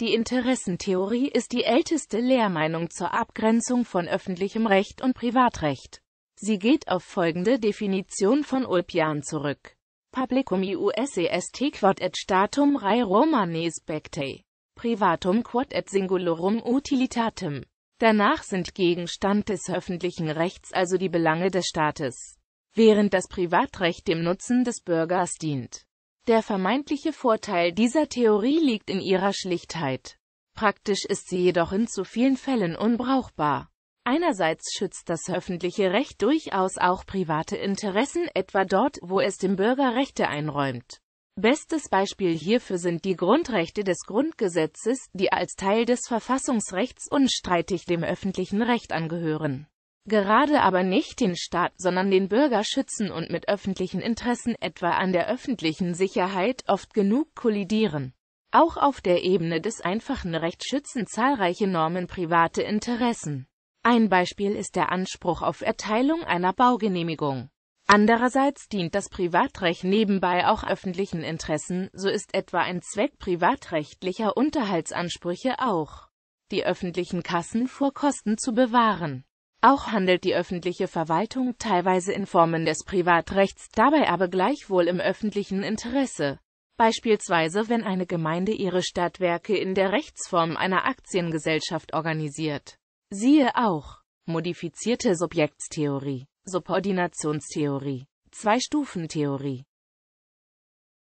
Die Interessentheorie ist die älteste Lehrmeinung zur Abgrenzung von öffentlichem Recht und Privatrecht. Sie geht auf folgende Definition von Ulpian zurück. Publicum ius est quod et statum rei romanes becte. Privatum quod et singulorum utilitatem. Danach sind Gegenstand des öffentlichen Rechts also die Belange des Staates, während das Privatrecht dem Nutzen des Bürgers dient. Der vermeintliche Vorteil dieser Theorie liegt in ihrer Schlichtheit. Praktisch ist sie jedoch in zu vielen Fällen unbrauchbar. Einerseits schützt das öffentliche Recht durchaus auch private Interessen, etwa dort, wo es dem Bürger Rechte einräumt. Bestes Beispiel hierfür sind die Grundrechte des Grundgesetzes, die als Teil des Verfassungsrechts unstreitig dem öffentlichen Recht angehören gerade aber nicht den Staat, sondern den Bürger schützen und mit öffentlichen Interessen etwa an der öffentlichen Sicherheit oft genug kollidieren. Auch auf der Ebene des einfachen Rechts schützen zahlreiche Normen private Interessen. Ein Beispiel ist der Anspruch auf Erteilung einer Baugenehmigung. Andererseits dient das Privatrecht nebenbei auch öffentlichen Interessen, so ist etwa ein Zweck privatrechtlicher Unterhaltsansprüche auch, die öffentlichen Kassen vor Kosten zu bewahren. Auch handelt die öffentliche Verwaltung teilweise in Formen des Privatrechts, dabei aber gleichwohl im öffentlichen Interesse. Beispielsweise wenn eine Gemeinde ihre Stadtwerke in der Rechtsform einer Aktiengesellschaft organisiert. Siehe auch Modifizierte Subjektstheorie Subordinationstheorie zwei stufen